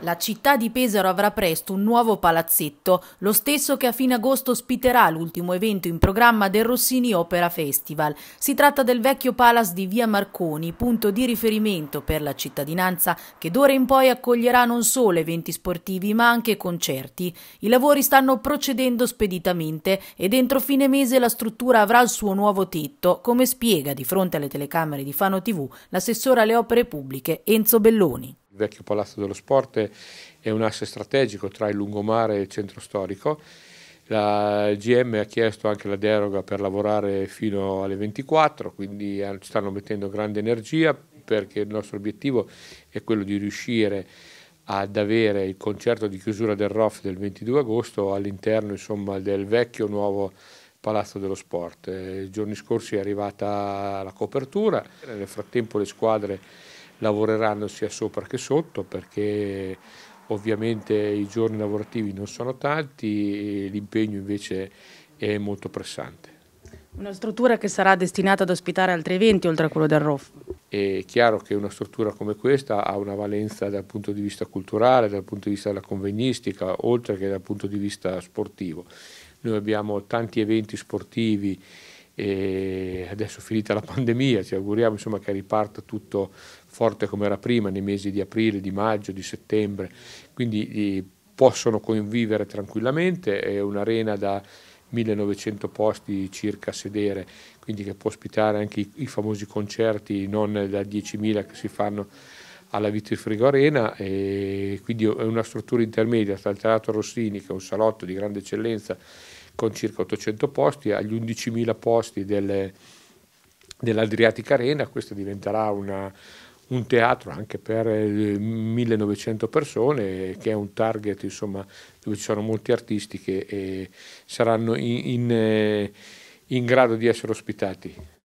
La città di Pesaro avrà presto un nuovo palazzetto, lo stesso che a fine agosto ospiterà l'ultimo evento in programma del Rossini Opera Festival. Si tratta del vecchio Palace di Via Marconi, punto di riferimento per la cittadinanza che d'ora in poi accoglierà non solo eventi sportivi ma anche concerti. I lavori stanno procedendo speditamente e dentro fine mese la struttura avrà il suo nuovo tetto, come spiega di fronte alle telecamere di Fano TV l'assessore alle opere pubbliche Enzo Belloni. Il vecchio Palazzo dello Sport è un asse strategico tra il lungomare e il centro storico. La GM ha chiesto anche la deroga per lavorare fino alle 24, quindi eh, ci stanno mettendo grande energia perché il nostro obiettivo è quello di riuscire ad avere il concerto di chiusura del ROF del 22 agosto all'interno del vecchio nuovo Palazzo dello Sport. Eh, I giorni scorsi è arrivata la copertura, nel frattempo le squadre lavoreranno sia sopra che sotto perché ovviamente i giorni lavorativi non sono tanti, e l'impegno invece è molto pressante. Una struttura che sarà destinata ad ospitare altri eventi oltre a quello del ROF? È chiaro che una struttura come questa ha una valenza dal punto di vista culturale, dal punto di vista della convegnistica, oltre che dal punto di vista sportivo. Noi abbiamo tanti eventi sportivi e adesso finita la pandemia ci auguriamo insomma, che riparta tutto forte come era prima nei mesi di aprile, di maggio, di settembre, quindi possono convivere tranquillamente, è un'arena da 1900 posti circa a sedere, quindi che può ospitare anche i, i famosi concerti non da 10.000 che si fanno alla Vitrifrigo Arena e quindi è una struttura intermedia tra il Teatro Rossini che è un salotto di grande eccellenza con circa 800 posti, agli 11.000 posti delle, dell'Adriatica Arena, questo diventerà una, un teatro anche per 1900 eh, persone che è un target insomma, dove ci sono molti artisti che eh, saranno in, in, eh, in grado di essere ospitati.